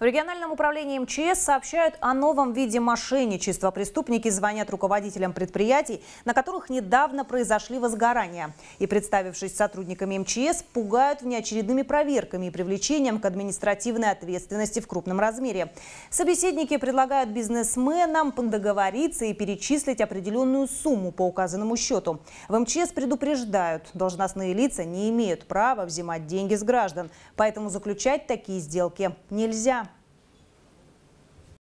В региональном управлении МЧС сообщают о новом виде мошенничества. Преступники звонят руководителям предприятий, на которых недавно произошли возгорания. И, представившись сотрудниками МЧС, пугают внеочередными проверками и привлечением к административной ответственности в крупном размере. Собеседники предлагают бизнесменам договориться и перечислить определенную сумму по указанному счету. В МЧС предупреждают, должностные лица не имеют права взимать деньги с граждан, поэтому заключать такие сделки нельзя.